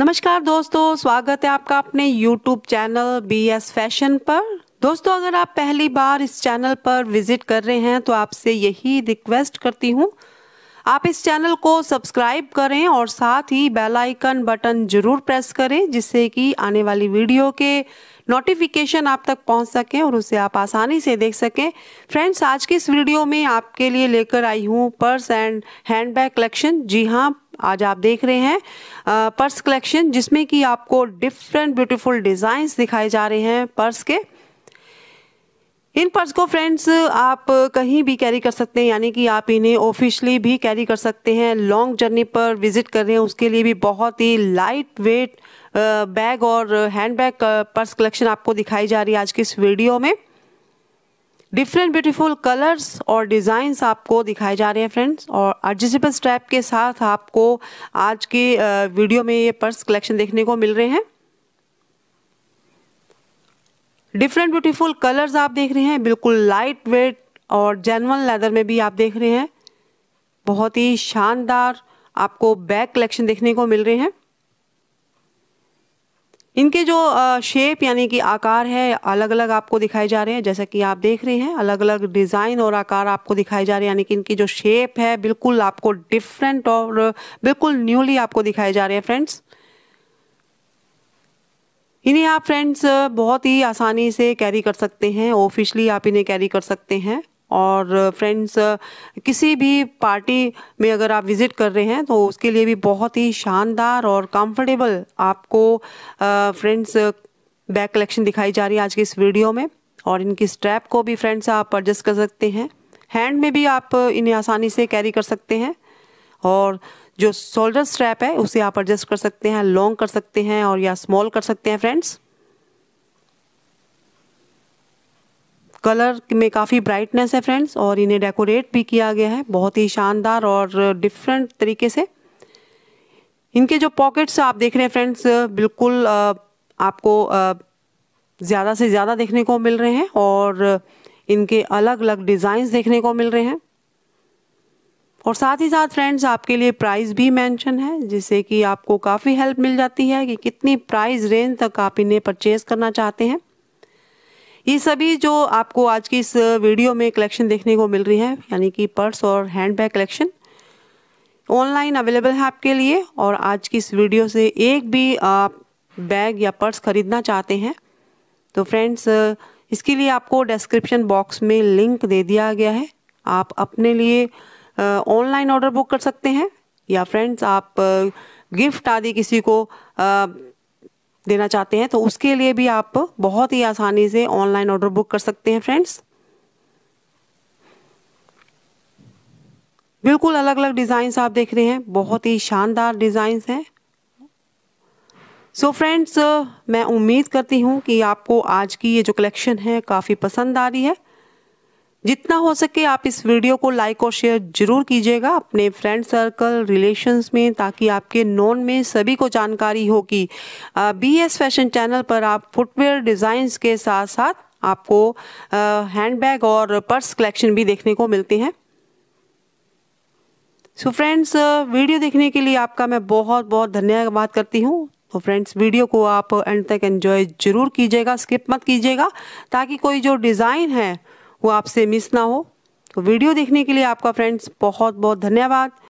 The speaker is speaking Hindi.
नमस्कार दोस्तों स्वागत है आपका अपने YouTube channel B S fashion पर दोस्तों अगर आप पहली बार इस चैनल पर विजिट कर रहे हैं तो आपसे यही रिक्वेस्ट करती हूँ आप इस चैनल को सब्सक्राइब करें और साथ ही बेल आइकन बटन जरूर प्रेस करें जिससे कि आने वाली वीडियो के नोटिफिकेशन आप तक पहुंच सकें और उसे आप आसानी से देख सकें फ्रेंड्स आज की इस वीडियो में आपके लिए लेकर आई हूँ पर्स एंड हैंडबैग कलेक्शन जी हाँ आज आप देख रहे हैं पर्स कलेक्शन जिसमें कि आपको डिफरेंट ब्यूटीफुल डिज़ाइंस दिखाए जा रहे हैं पर्स के इन पर्स को फ्रेंड्स आप कहीं भी कैरी कर सकते हैं यानी कि आप इन्हें ऑफिशियली भी कैरी कर सकते हैं लॉन्ग जर्नी पर विजिट कर रहे हैं उसके लिए भी बहुत ही लाइट वेट बैग और हैंड बैग पर्स कलेक्शन आपको दिखाई जा रही है आज की इस वीडियो में डिफरेंट ब्यूटीफुल कलर्स और डिज़ाइंस आपको दिखाए जा रहे हैं फ्रेंड्स और एडजस्टेबल स्ट्रैप के साथ आपको आज की वीडियो में ये पर्स कलेक्शन देखने को मिल रहे हैं डिफरेंट ब्यूटीफुल कलर्स आप देख रहे हैं बिल्कुल लाइट वेट और जेनवन लेदर में भी आप देख रहे हैं बहुत ही शानदार आपको बैग कलेक्शन देखने को मिल रहे हैं इनके जो शेप यानी कि आकार है अलग अलग आपको दिखाए जा रहे हैं जैसा कि आप देख रहे हैं अलग अलग डिज़ाइन और आकार आपको दिखाए जा रहे हैं यानी कि इनकी जो शेप है बिल्कुल आपको डिफरेंट और बिल्कुल न्यूली आपको दिखाए जा रहे हैं फ्रेंड्स इन्हें आप फ्रेंड्स बहुत ही आसानी से कैरी कर सकते हैं ऑफिशली आप इन्हें कैरी कर सकते हैं और फ्रेंड्स किसी भी पार्टी में अगर आप विज़िट कर रहे हैं तो उसके लिए भी बहुत ही शानदार और कंफर्टेबल आपको फ्रेंड्स बैक कलेक्शन दिखाई जा रही है आज की इस वीडियो में और इनकी स्ट्रैप को भी फ्रेंड्स आप एडजस्ट कर सकते हैं हैंड में भी आप इन्हें आसानी से कैरी कर सकते हैं और जो शोल्डर स्ट्रैप है उसे आप एडजस्ट कर सकते हैं लॉन्ग कर सकते हैं और या स्मॉल कर सकते हैं फ्रेंड्स कलर में काफ़ी ब्राइटनेस है फ्रेंड्स और इन्हें डेकोरेट भी किया गया है बहुत ही शानदार और डिफरेंट तरीके से इनके जो पॉकेट्स आप देख रहे हैं फ्रेंड्स बिल्कुल आपको ज़्यादा से ज़्यादा देखने को मिल रहे हैं और इनके अलग अलग डिज़ाइंस देखने को मिल रहे हैं और साथ ही साथ फ्रेंड्स आपके लिए प्राइस भी मेंशन है जिससे कि आपको काफ़ी हेल्प मिल जाती है कि कितनी प्राइस रेंज तक आप इन्हें परचेज़ करना चाहते हैं ये सभी जो आपको आज की इस वीडियो में कलेक्शन देखने को मिल रही है यानी कि पर्स और handbag collection online available है आपके लिए और आज की इस वीडियो से एक भी आप बैग या पर्स ख़रीदना चाहते हैं तो फ्रेंड्स इसके लिए आपको डिस्क्रिप्शन बॉक्स में लिंक दे दिया गया है आप अपने लिए ऑनलाइन ऑर्डर बुक कर सकते हैं या फ्रेंड्स आप गिफ्ट आदि किसी को देना चाहते हैं तो उसके लिए भी आप बहुत ही आसानी से ऑनलाइन ऑर्डर बुक कर सकते हैं फ्रेंड्स बिल्कुल अलग अलग डिजाइन आप देख रहे हैं बहुत ही शानदार डिजाइन हैं सो so फ्रेंड्स मैं उम्मीद करती हूँ कि आपको आज की ये जो कलेक्शन है काफ़ी पसंद आ रही है जितना हो सके आप इस वीडियो को लाइक और शेयर जरूर कीजिएगा अपने फ्रेंड सर्कल रिलेशंस में ताकि आपके नॉन में सभी को जानकारी हो कि बी एस फैशन चैनल पर आप फुटवेयर डिज़ाइंस के साथ साथ आपको हैंडबैग और पर्स कलेक्शन भी देखने को मिलते हैं सो so फ्रेंड्स वीडियो देखने के लिए आपका मैं बहुत बहुत धन्यवाद करती हूँ तो फ्रेंड्स वीडियो को आप एंड तक एंजॉय ज़रूर कीजिएगा स्किप मत कीजिएगा ताकि कोई जो डिज़ाइन है वो आपसे मिस ना हो तो वीडियो देखने के लिए आपका फ्रेंड्स बहुत बहुत धन्यवाद